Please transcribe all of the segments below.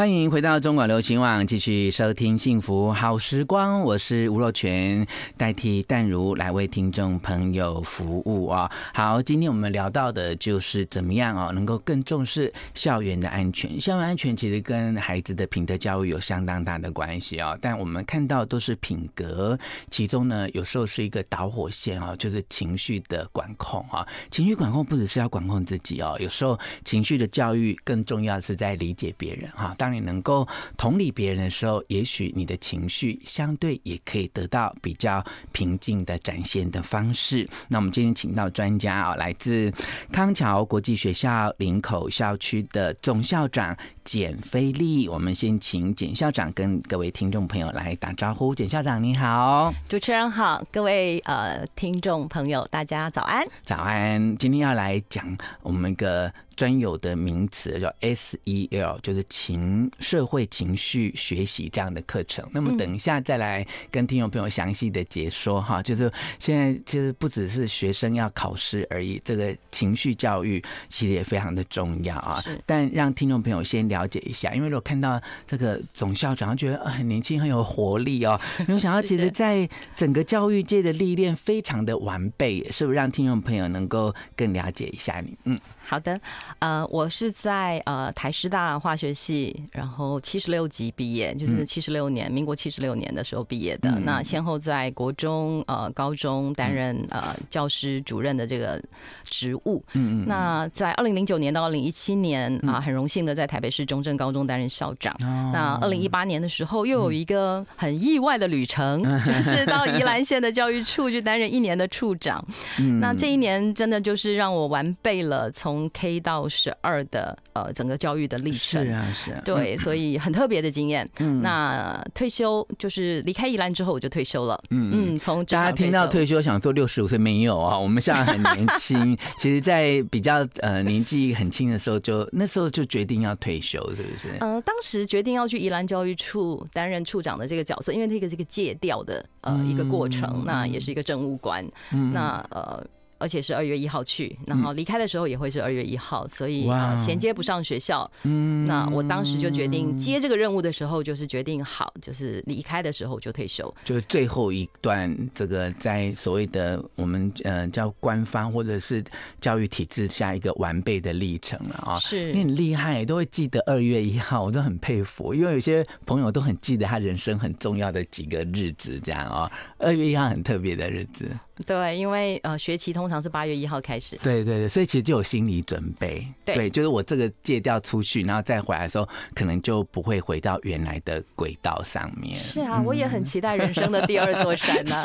欢迎回到中广流行网，继续收听《幸福好时光》，我是吴若全，代替淡如来为听众朋友服务啊。好，今天我们聊到的就是怎么样哦，能够更重视校园的安全。校园安全其实跟孩子的品德教育有相当大的关系啊。但我们看到都是品格，其中呢，有时候是一个导火线啊，就是情绪的管控啊。情绪管控不只是要管控自己哦，有时候情绪的教育更重要是在理解别人哈。当你能够同理别人的时候，也许你的情绪相对也可以得到比较平静的展现的方式。那我们今天请到专家啊，来自康桥国际学校林口校区的总校长。简菲利。我们先请简校长跟各位听众朋友来打招呼。简校长你好，主持人好，各位呃听众朋友，大家早安，早安。今天要来讲我们一个专有的名词，叫 SEL，就是情社会情绪学习这样的课程。那么等一下再来跟听众朋友详细的解说哈。就是现在其实不只是学生要考试而已，这个情绪教育其实也非常的重要啊。但让听众朋友先聊。了解一下，因为如果看到这个总校长，觉得啊很年轻，很有活力哦。没 有想到，其实在整个教育界的历练非常的完备，是不是让听众朋友能够更了解一下你？嗯。好的，呃，我是在呃台师大化学系，然后七十六级毕业，就是七十六年，民国七十六年的时候毕业的。那先后在国中、呃高中担任呃教师主任的这个职务。嗯那在二零零九年到二零一七年啊，很荣幸的在台北市中正高中担任校长。那二零一八年的时候，又有一个很意外的旅程，就是到宜兰县的教育处去担任一年的处长。嗯。那这一年真的就是让我完备了从从 K 到十二的呃，整个教育的历程是啊是啊，对，所以很特别的经验。嗯，那退休就是离开宜兰之后，我就退休了。嗯嗯，从大家听到退休，想做六十五岁没有啊？我们现在很年轻，其实在比较呃年纪很轻的时候，就那时候就决定要退休，是不是？嗯，当时决定要去宜兰教育处担任处长的这个角色，因为那个这个借调的呃一个过程，那也是一个政务官。嗯，那呃。而且是二月一号去，然后离开的时候也会是二月一号，所以衔接不上学校。嗯，那我当时就决定接这个任务的时候，就是决定好，就是离开的时候就退休，就是最后一段这个在所谓的我们呃叫官方或者是教育体制下一个完备的历程了啊。是你很厉害，都会记得二月一号，我都很佩服，因为有些朋友都很记得他人生很重要的几个日子，这样啊，二月一号很特别的日子。对，因为呃，学期通常是八月一号开始。对对对，所以其实就有心理准备。对，就是我这个戒掉出去，然后再回来的时候，可能就不会回到原来的轨道上面。是啊，我也很 期待人生的第二座山呢。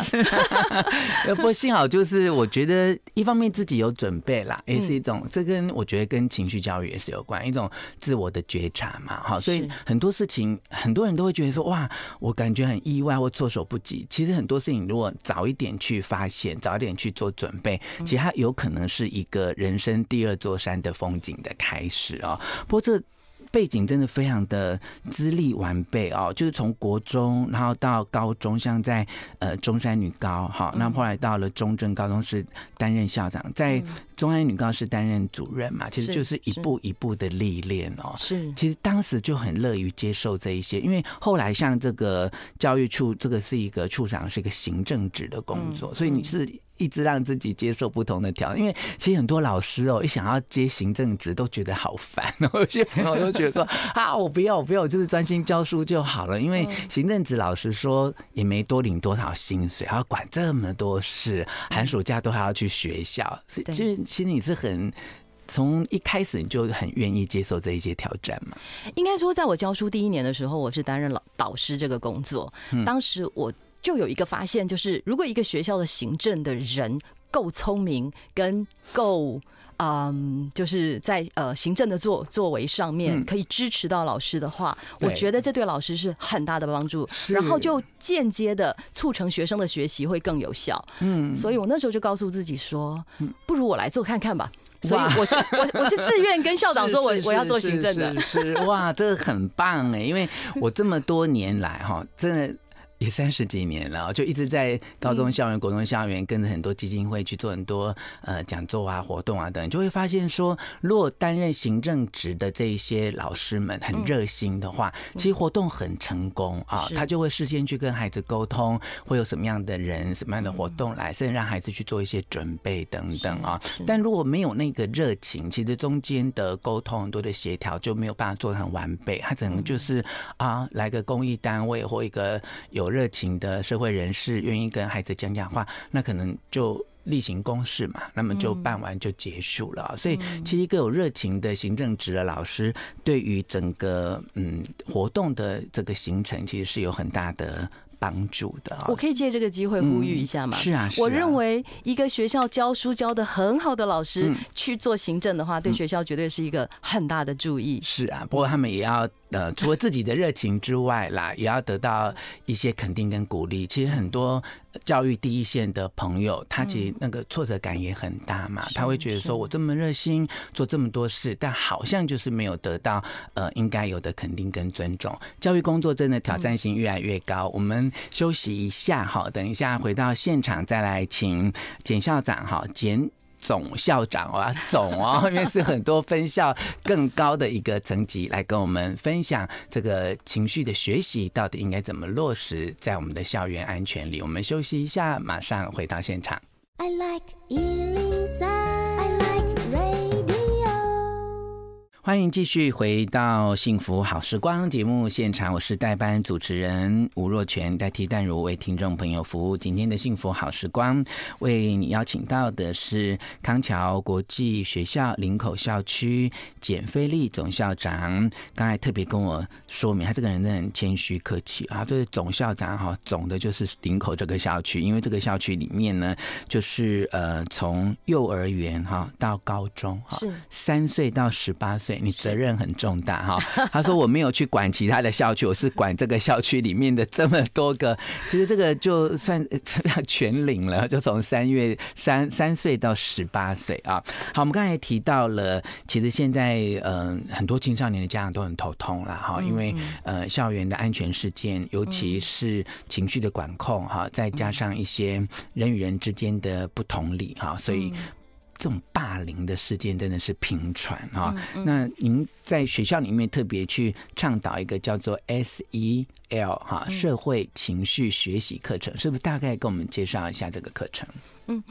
不，过幸好就是我觉得一方面自己有准备啦，也是一种，这跟我觉得跟情绪教育也是有关，一种自我的觉察嘛。好，所以很多事情，很多人都会觉得说，哇，我感觉很意外或措手不及。其实很多事情，如果早一点去发现。早点去做准备，其实它有可能是一个人生第二座山的风景的开始哦。不过这背景真的非常的资历完备哦，就是从国中，然后到高中，像在呃中山女高，好，那后来到了中正高中是担任校长，在。中安女高是担任主任嘛，其实就是一步一步的历练哦。是，其实当时就很乐于接受这一些，因为后来像这个教育处，这个是一个处长，是一个行政职的工作，所以你是一直让自己接受不同的调。因为其实很多老师哦，一想要接行政职都觉得好烦哦。有些朋友都觉得说啊，我不要，我不要，我就是专心教书就好了。因为行政职老师说也没多领多少薪水，还要管这么多事，寒暑假都还要去学校，所以。其实你是很从一开始你就很愿意接受这一些挑战嘛？应该说，在我教书第一年的时候，我是担任老导师这个工作。当时我就有一个发现，就是如果一个学校的行政的人够聪明跟够。嗯，就是在呃行政的作作为上面可以支持到老师的话，我觉得这对老师是很大的帮助，然后就间接的促成学生的学习会更有效。嗯，所以我那时候就告诉自己说，不如我来做看看吧。所以我是我我是自愿跟校长说我我要做行政的。哇，这个很棒哎，因为我这么多年来哈，真的。三十几年，了，就一直在高中校园、国中校园，跟着很多基金会去做很多呃讲座啊、活动啊等就会发现说，若担任行政职的这一些老师们很热心的话，其实活动很成功啊。他就会事先去跟孩子沟通，会有什么样的人、什么样的活动来，甚至让孩子去做一些准备等等啊。但如果没有那个热情，其实中间的沟通、很多的协调就没有办法做得很完备。他只能就是啊，来个公益单位或一个有热情的社会人士愿意跟孩子讲讲话，那可能就例行公事嘛，那么就办完就结束了。所以，其实各有热情的行政职的老师，对于整个嗯活动的这个行程，其实是有很大的帮助的。我可以借这个机会呼吁一下吗？是啊，我认为一个学校教书教的很好的老师去做行政的话，对学校绝对是一个很大的注意。是啊，不过他们也要。呃，除了自己的热情之外啦，也要得到一些肯定跟鼓励。其实很多教育第一线的朋友，他其实那个挫折感也很大嘛，他会觉得说我这么热心，做这么多事，但好像就是没有得到呃应该有的肯定跟尊重。教育工作真的挑战性越来越高。我们休息一下哈，等一下回到现场再来请简校长哈简。总校长啊，总哦，因为是很多分校更高的一个层级来跟我们分享这个情绪的学习到底应该怎么落实在我们的校园安全里。我们休息一下，马上回到现场。欢迎继续回到《幸福好时光》节目现场，我是代班主持人吴若泉，代替淡如为听众朋友服务。今天的《幸福好时光》为你邀请到的是康桥国际学校林口校区简菲利总校长。刚才特别跟我说明，他这个人真的很谦虚客气啊。这是总校长哈，总的就是林口这个校区，因为这个校区里面呢，就是呃，从幼儿园哈到高中哈，是三岁到十八岁。你责任很重大哈，他说我没有去管其他的校区，我是管这个校区里面的这么多个。其实这个就算 全领了，就从三月三三岁到十八岁啊。好，我们刚才提到了，其实现在嗯，很多青少年的家长都很头痛了哈，因为呃，校园的安全事件，尤其是情绪的管控哈，再加上一些人与人之间的不同理哈，所以。这种霸凌的事件真的是频传啊！那您在学校里面特别去倡导一个叫做 SEL 哈社会情绪学习课程，是不是？大概跟我们介绍一下这个课程。嗯。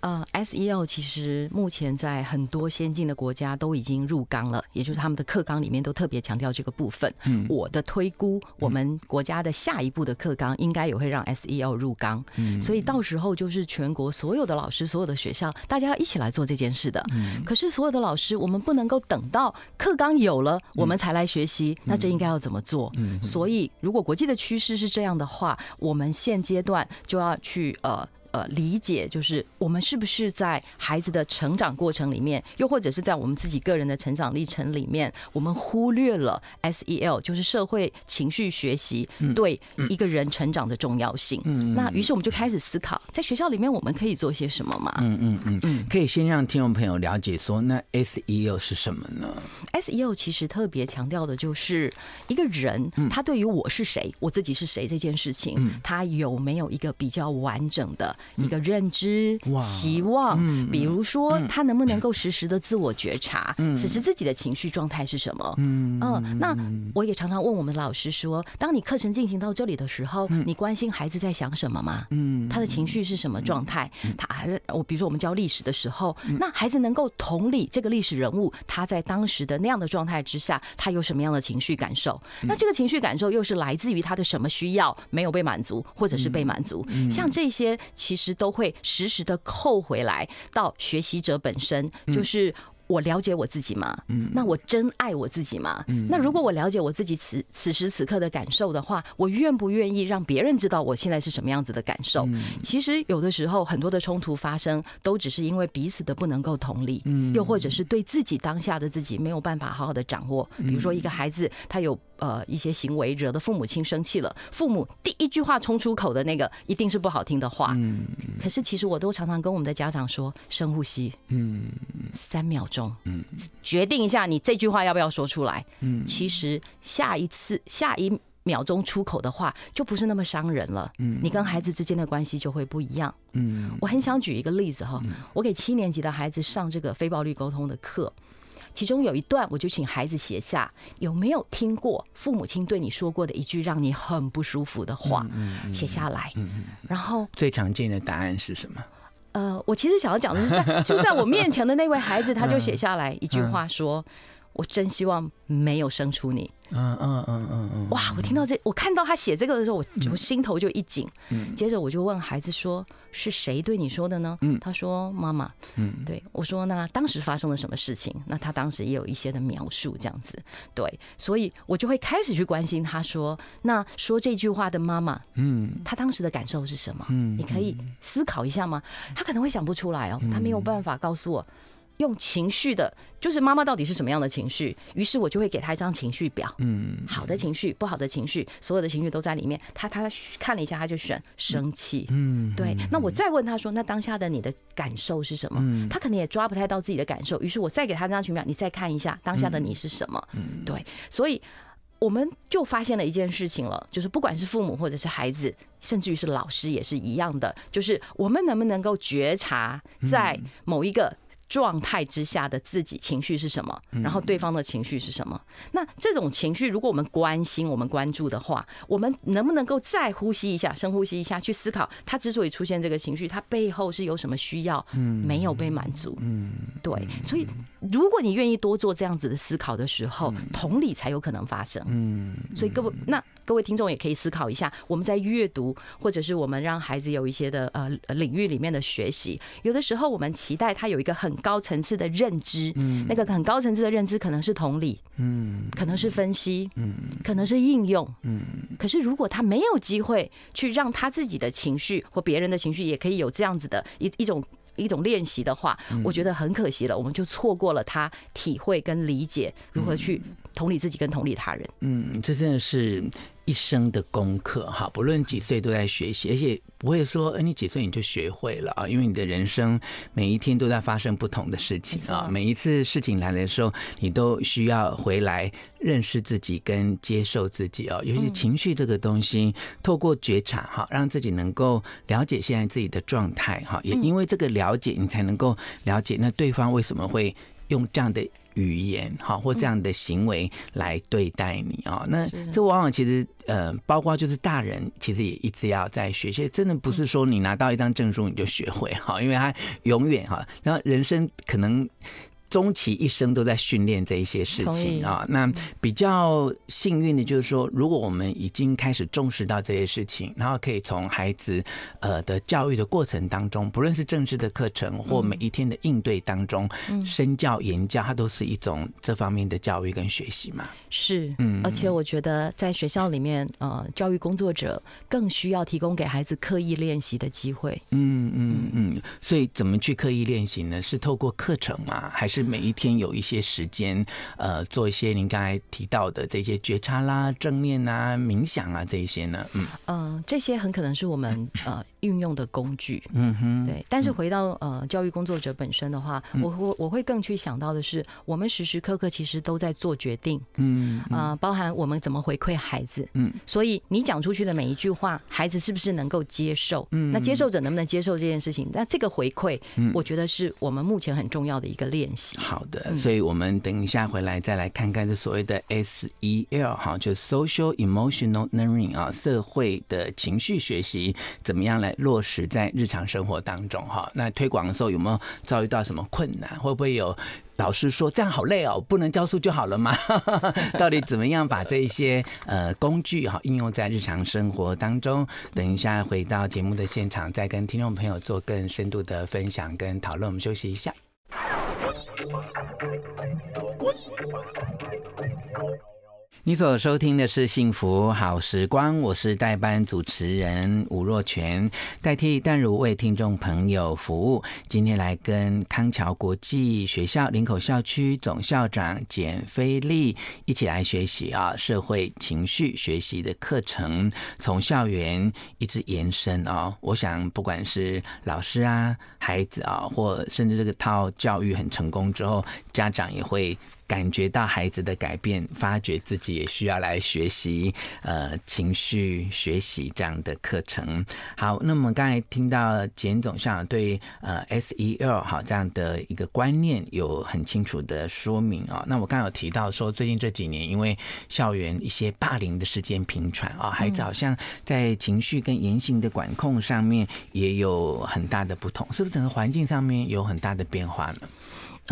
呃，S E L 其实目前在很多先进的国家都已经入纲了，也就是他们的课纲里面都特别强调这个部分。嗯，我的推估，我们国家的下一步的课纲应该也会让 S E L 入纲。嗯，所以到时候就是全国所有的老师、所有的学校，大家要一起来做这件事的。嗯，可是所有的老师，我们不能够等到课纲有了我们才来学习，那这应该要怎么做？嗯，所以如果国际的趋势是这样的话，我们现阶段就要去呃。呃，理解就是我们是不是在孩子的成长过程里面，又或者是在我们自己个人的成长历程里面，我们忽略了 S E L，就是社会情绪学习对一个人成长的重要性。那于是我们就开始思考，在学校里面我们可以做些什么嘛？嗯嗯嗯，可以先让听众朋友了解说，那 S E L 是什么呢？S E L 其实特别强调的就是一个人他对于我是谁，我自己是谁这件事情，他有没有一个比较完整的。一个认知期望，比如说他能不能够实时的自我觉察，此时自己的情绪状态是什么？嗯嗯，那我也常常问我们老师说，当你课程进行到这里的时候，你关心孩子在想什么吗？嗯，他的情绪是什么状态？他我比如说我们教历史的时候，那孩子能够同理这个历史人物，他在当时的那样的状态之下，他有什么样的情绪感受？那这个情绪感受又是来自于他的什么需要没有被满足，或者是被满足？像这些。其实都会实时的扣回来到学习者本身，就是。我了解我自己吗？那我真爱我自己吗？那如果我了解我自己此此时此刻的感受的话，我愿不愿意让别人知道我现在是什么样子的感受？其实有的时候很多的冲突发生，都只是因为彼此的不能够同理，又或者是对自己当下的自己没有办法好好的掌握。比如说一个孩子他有呃一些行为惹得父母亲生气了，父母第一句话冲出口的那个一定是不好听的话。可是其实我都常常跟我们的家长说，深呼吸，嗯，三秒钟。嗯，决定一下你这句话要不要说出来。嗯，其实下一次下一秒钟出口的话，就不是那么伤人了。嗯，你跟孩子之间的关系就会不一样。嗯，我很想举一个例子哈，我给七年级的孩子上这个非暴力沟通的课，其中有一段我就请孩子写下有没有听过父母亲对你说过的一句让你很不舒服的话，写下来。嗯嗯。然后最常见的答案是什么？呃，我其实想要讲的是，在就在我面前的那位孩子，他就写下来一句话说。我真希望没有生出你。嗯嗯嗯嗯嗯。哇，我听到这，我看到他写这个的时候，我我心头就一紧。嗯。接着我就问孩子说：“是谁对你说的呢？”嗯。他说：“妈妈。”嗯。对，我说：“那当时发生了什么事情？”那他当时也有一些的描述，这样子。对，所以我就会开始去关心他说：“那说这句话的妈妈，嗯，他当时的感受是什么？”嗯。你可以思考一下吗？他可能会想不出来哦，他没有办法告诉我。用情绪的，就是妈妈到底是什么样的情绪？于是我就会给她一张情绪表，嗯，好的情绪，不好的情绪，所有的情绪都在里面。她，她看了一下，她就选生气，嗯，对。那我再问她说：“那当下的你的感受是什么？”她可能也抓不太到自己的感受。于是，我再给她这张情绪表，你再看一下当下的你是什么，嗯，对。所以，我们就发现了一件事情了，就是不管是父母，或者是孩子，甚至于是老师也是一样的，就是我们能不能够觉察在某一个。状态之下的自己情绪是什么？然后对方的情绪是什么？那这种情绪，如果我们关心、我们关注的话，我们能不能够再呼吸一下、深呼吸一下，去思考他之所以出现这个情绪，他背后是有什么需要没有被满足？嗯，对。所以，如果你愿意多做这样子的思考的时候，同理才有可能发生。嗯，所以各位，那各位听众也可以思考一下，我们在阅读或者是我们让孩子有一些的呃领域里面的学习，有的时候我们期待他有一个很。高层次的认知，嗯，那个很高层次的认知可能是同理，嗯，可能是分析，嗯，可能是应用。嗯，可是如果他没有机会去让他自己的情绪或别人的情绪也可以有这样子的一一种一种练习的话，我觉得很可惜了，我们就错过了他体会跟理解如何去同理自己跟同理他人。嗯，这真的是。一生的功课哈，不论几岁都在学习，而且不会说，哎，你几岁你就学会了啊？因为你的人生每一天都在发生不同的事情啊，每一次事情来的时候，你都需要回来认识自己跟接受自己哦。尤其情绪这个东西，透过觉察哈，让自己能够了解现在自己的状态哈，也因为这个了解，你才能够了解那对方为什么会用这样的。语言哈，或这样的行为来对待你啊。那这往往其实呃，包括就是大人其实也一直要在学习，真的不是说你拿到一张证书你就学会哈，因为他永远哈，那人生可能。终其一生都在训练这一些事情啊。那比较幸运的就是说，如果我们已经开始重视到这些事情，然后可以从孩子呃的教育的过程当中，不论是正式的课程或每一天的应对当中，身教言教，它都是一种这方面的教育跟学习嘛。是，嗯，而且我觉得在学校里面，呃，教育工作者更需要提供给孩子刻意练习的机会。嗯嗯嗯。所以怎么去刻意练习呢？是透过课程吗？还是？每一天有一些时间，呃，做一些您刚才提到的这些觉察啦、正念啊、冥想啊这一些呢，嗯嗯，这些很可能是我们呃。运用的工具，嗯哼，对。但是回到呃教育工作者本身的话，我我我会更去想到的是，我们时时刻刻其实都在做决定，嗯，呃，包含我们怎么回馈孩子，嗯，所以你讲出去的每一句话，孩子是不是能够接受？嗯，那接受者能不能接受这件事情？那这个回馈，我觉得是我们目前很重要的一个练习。好的，所以我们等一下回来再来看看这所谓的 SEL 哈，就 Social Emotional Learning 啊，社会的情绪学习怎么样来。落实在日常生活当中，哈，那推广的时候有没有遭遇到什么困难？会不会有老师说这样好累哦，不能教书就好了吗？到底怎么样把这一些呃工具哈应用在日常生活当中？等一下回到节目的现场，再跟听众朋友做更深度的分享跟讨论。我们休息一下。你所收听的是《幸福好时光》，我是代班主持人吴若泉，代替淡如为听众朋友服务。今天来跟康桥国际学校林口校区总校长简菲利一起来学习啊，社会情绪学习的课程，从校园一直延伸哦。我想，不管是老师啊、孩子啊，或甚至这个套教育很成功之后，家长也会。感觉到孩子的改变，发觉自己也需要来学习，呃，情绪学习这样的课程。好，那么刚才听到简总长对呃 S E L 哈这样的一个观念有很清楚的说明啊。那我刚刚有提到说，最近这几年因为校园一些霸凌的事件频传啊，孩子好像在情绪跟言行的管控上面也有很大的不同，是不是整个环境上面有很大的变化呢？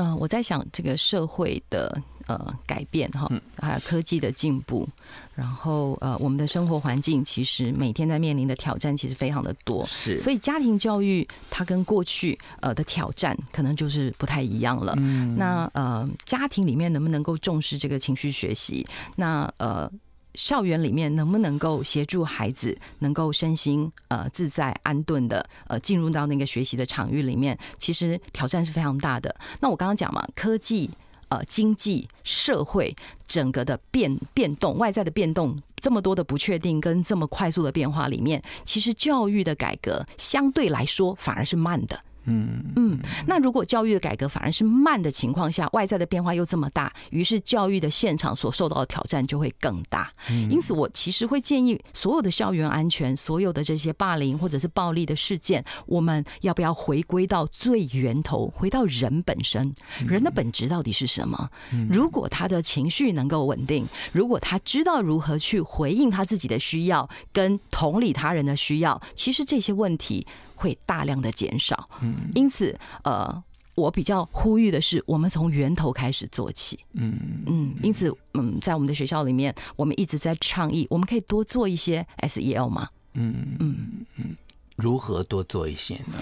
嗯，我在想这个社会的呃改变哈，还有科技的进步，然后呃我们的生活环境其实每天在面临的挑战其实非常的多，是，所以家庭教育它跟过去呃的挑战可能就是不太一样了。那呃家庭里面能不能够重视这个情绪学习？那呃。校园里面能不能够协助孩子能够身心呃自在安顿的呃进入到那个学习的场域里面，其实挑战是非常大的。那我刚刚讲嘛，科技、呃经济、社会整个的变变动、外在的变动，这么多的不确定跟这么快速的变化里面，其实教育的改革相对来说反而是慢的。嗯嗯，那如果教育的改革反而是慢的情况下，外在的变化又这么大，于是教育的现场所受到的挑战就会更大。因此，我其实会建议所有的校园安全，所有的这些霸凌或者是暴力的事件，我们要不要回归到最源头，回到人本身？人的本质到底是什么？如果他的情绪能够稳定，如果他知道如何去回应他自己的需要，跟同理他人的需要，其实这些问题。会大量的减少，因此，呃，我比较呼吁的是，我们从源头开始做起。嗯嗯，因此，嗯，在我们的学校里面，我们一直在倡议，我们可以多做一些 SEL 嘛。嗯嗯嗯，如何多做一些呢？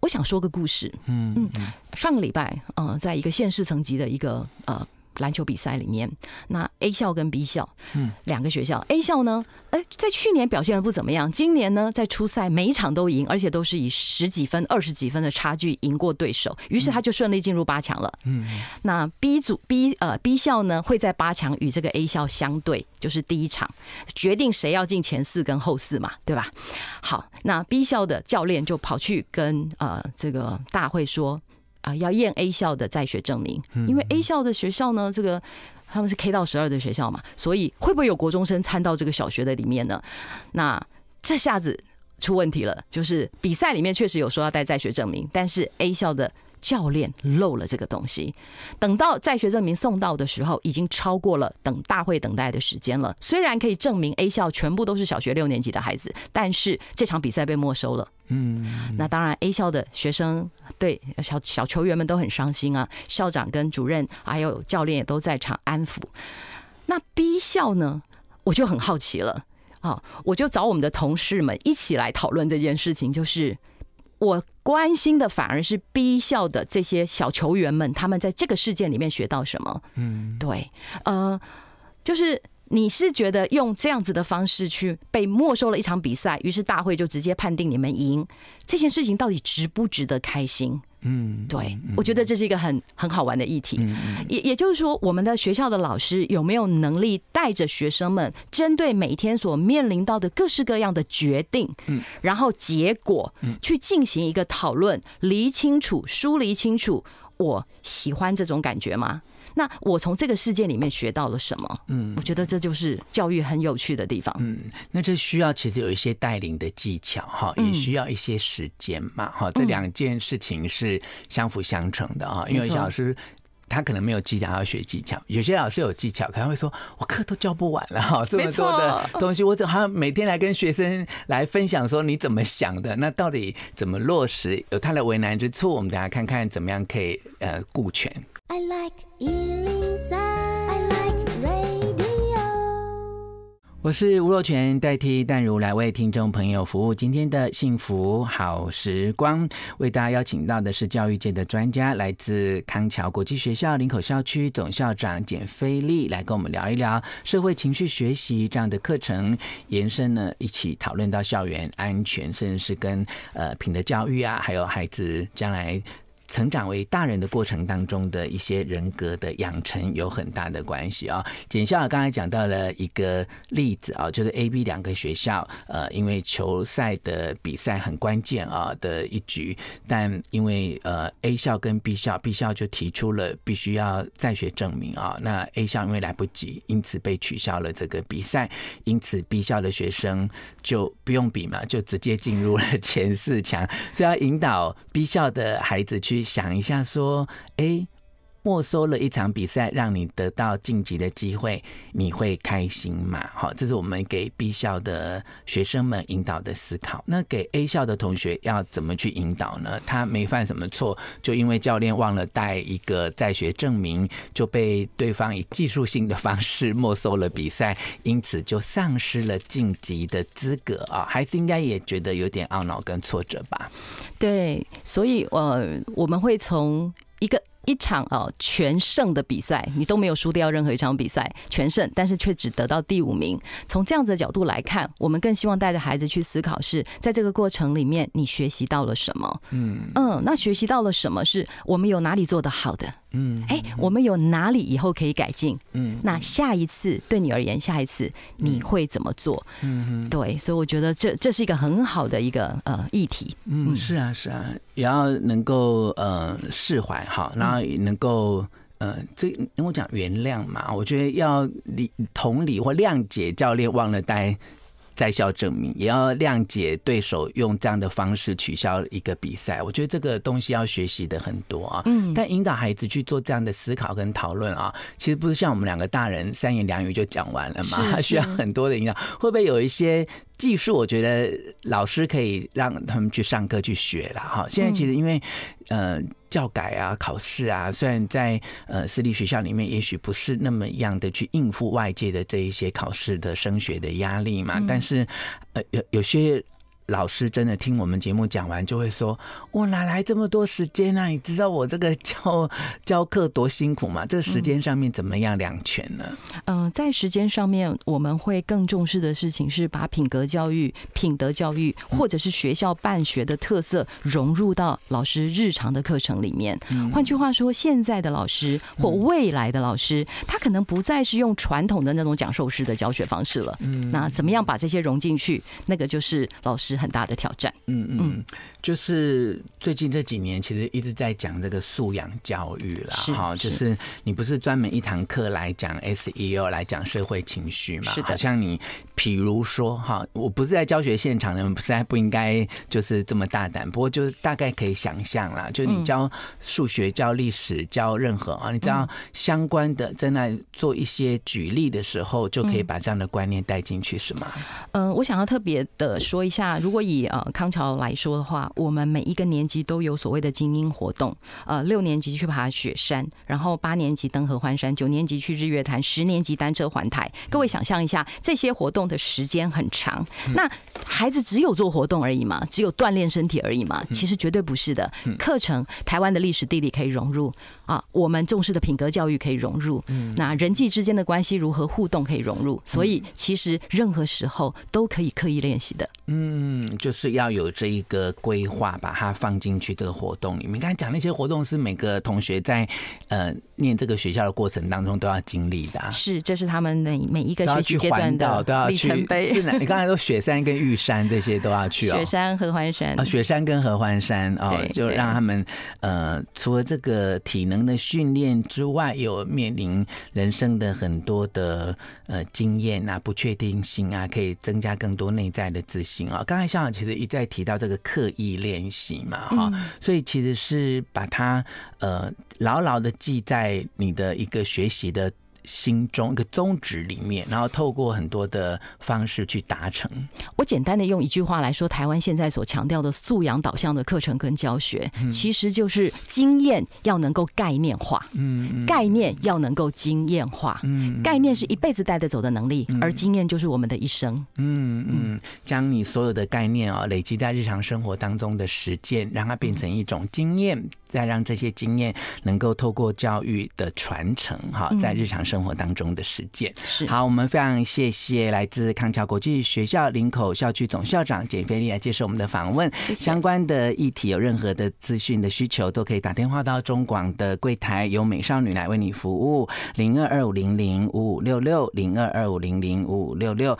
我想说个故事。嗯嗯，上个礼拜，呃，在一个县市层级的一个呃。篮球比赛里面，那 A 校跟 B 校，嗯，两个学校，A 校呢，哎，在去年表现的不怎么样，今年呢，在初赛每一场都赢，而且都是以十几分、二十几分的差距赢过对手，于是他就顺利进入八强了，嗯。那 B 组 B 呃 B 校呢，会在八强与这个 A 校相对，就是第一场决定谁要进前四跟后四嘛，对吧？好，那 B 校的教练就跑去跟呃这个大会说。啊，要验 A 校的在学证明，因为 A 校的学校呢，这个他们是 K 到十二的学校嘛，所以会不会有国中生参到这个小学的里面呢？那这下子出问题了，就是比赛里面确实有说要带在学证明，但是 A 校的。教练漏了这个东西，等到在学证明送到的时候，已经超过了等大会等待的时间了。虽然可以证明 A 校全部都是小学六年级的孩子，但是这场比赛被没收了。嗯，那当然，A 校的学生对小小球员们都很伤心啊。校长跟主任还有教练也都在场安抚。那 B 校呢？我就很好奇了。好，我就找我们的同事们一起来讨论这件事情，就是。我关心的反而是 B 校的这些小球员们，他们在这个事件里面学到什么？嗯，对，呃，就是。你是觉得用这样子的方式去被没收了一场比赛，于是大会就直接判定你们赢，这件事情到底值不值得开心？嗯，对，我觉得这是一个很很好玩的议题。也也就是说，我们的学校的老师有没有能力带着学生们，针对每天所面临到的各式各样的决定，嗯，然后结果，去进行一个讨论，理清楚、梳理清楚，我喜欢这种感觉吗？那我从这个世界里面学到了什么？嗯，我觉得这就是教育很有趣的地方。嗯，那这需要其实有一些带领的技巧哈，也需要一些时间嘛哈。这两件事情是相辅相成的啊，因为小老师他可能没有技巧要学技巧，有些老师有技巧，可能会说我课都教不完了哈，这么多的东西，我怎好像每天来跟学生来分享说你怎么想的，那到底怎么落实有他的为难之处，我们等下看看怎么样可以呃顾全。I like 我是吴若泉，代替淡如来为听众朋友服务。今天的幸福好时光，为大家邀请到的是教育界的专家，来自康桥国际学校林口校区总校长简菲利，来跟我们聊一聊社会情绪学习这样的课程延伸呢，一起讨论到校园安全，甚至是跟呃品德教育啊，还有孩子将来。成长为大人的过程当中的一些人格的养成有很大的关系啊。简校刚才讲到了一个例子啊，就是 A、B 两个学校，呃，因为球赛的比赛很关键啊的一局，但因为呃 A 校跟 B 校，B 校就提出了必须要在学证明啊，那 A 校因为来不及，因此被取消了这个比赛，因此 B 校的学生就不用比嘛，就直接进入了前四强，所以要引导 B 校的孩子去。想一下，说，哎。没收了一场比赛，让你得到晋级的机会，你会开心吗？好，这是我们给 B 校的学生们引导的思考。那给 A 校的同学要怎么去引导呢？他没犯什么错，就因为教练忘了带一个在学证明，就被对方以技术性的方式没收了比赛，因此就丧失了晋级的资格啊！孩子应该也觉得有点懊恼跟挫折吧？对，所以呃，我们会从一个。一场哦全胜的比赛，你都没有输掉任何一场比赛，全胜，但是却只得到第五名。从这样子的角度来看，我们更希望带着孩子去思考是在这个过程里面你学习到了什么。嗯嗯，那学习到了什么？是我们有哪里做的好的？嗯，哎，我们有哪里以后可以改进？嗯，那下一次对你而言，下一次你会怎么做？嗯对，所以我觉得这这是一个很好的一个呃议题。嗯，是啊是啊，也要能够呃释怀哈，然后能够呃这跟我讲原谅嘛，我觉得要理同理或谅解教练忘了带。在校证明也要谅解对手，用这样的方式取消一个比赛，我觉得这个东西要学习的很多啊。嗯，但引导孩子去做这样的思考跟讨论啊，其实不是像我们两个大人三言两语就讲完了嘛，需要很多的引导。会不会有一些？技术，我觉得老师可以让他们去上课去学了哈。现在其实因为，呃，教改啊，考试啊，虽然在呃私立学校里面也许不是那么样的去应付外界的这一些考试的升学的压力嘛，但是呃有有些。老师真的听我们节目讲完就会说：“我哪来这么多时间呢？你知道我这个教教课多辛苦吗？这时间上面怎么样两全呢？”嗯，在时间上面，我们会更重视的事情是把品格教育、品德教育，或者是学校办学的特色融入到老师日常的课程里面。换句话说，现在的老师或未来的老师，他可能不再是用传统的那种讲授式的教学方式了。嗯，那怎么样把这些融进去？那个就是老师。是很大的挑战。嗯嗯，就是最近这几年，其实一直在讲这个素养教育啦，哈，就是你不是专门一堂课来讲 SEO，来讲社会情绪嘛？是的。像你，比如说，哈，我不是在教学现场的，实在不应该就是这么大胆。不过，就是大概可以想象啦，就你教数学、教历史、教任何啊，你知道相关的，在那做一些举例的时候，就可以把这样的观念带进去，是吗？嗯，我想要特别的说一下。如果以呃康桥来说的话，我们每一个年级都有所谓的精英活动，呃，六年级去爬雪山，然后八年级登合欢山，九年级去日月潭，十年级单车环台。各位想象一下，这些活动的时间很长，那孩子只有做活动而已嘛？只有锻炼身体而已嘛？其实绝对不是的。课程，台湾的历史地理可以融入啊，我们重视的品格教育可以融入，那人际之间的关系如何互动可以融入。所以其实任何时候都可以刻意练习的。嗯。嗯，就是要有这一个规划，把它放进去这个活动里面。刚才讲那些活动是每个同学在呃念这个学校的过程当中都要经历的。是，这是他们每每一个学习阶段的都要去。你刚才说雪山跟玉山这些都要去哦，雪山和环山啊，雪山跟合欢山啊，就让他们呃除了这个体能的训练之外，有面临人生的很多的呃经验啊、不确定性啊，可以增加更多内在的自信啊。刚其实一再提到这个刻意练习嘛，哈，所以其实是把它呃牢牢的记在你的一个学习的。心中一个宗旨里面，然后透过很多的方式去达成。我简单的用一句话来说，台湾现在所强调的素养导向的课程跟教学，其实就是经验要能够概念化，嗯，概念要能够经验化，嗯，概念是一辈子带得走的能力，而经验就是我们的一生，嗯嗯，将你所有的概念啊，累积在日常生活当中的实践，让它变成一种经验。再让这些经验能够透过教育的传承，哈，在日常生活当中的实践。是好，我们非常谢谢来自康桥国际学校林口校区总校长简菲利来接受我们的访问。相关的议题有任何的资讯的需求，都可以打电话到中广的柜台，由美少女来为你服务。零二二五零零五五六六，零二二五零零五五六六。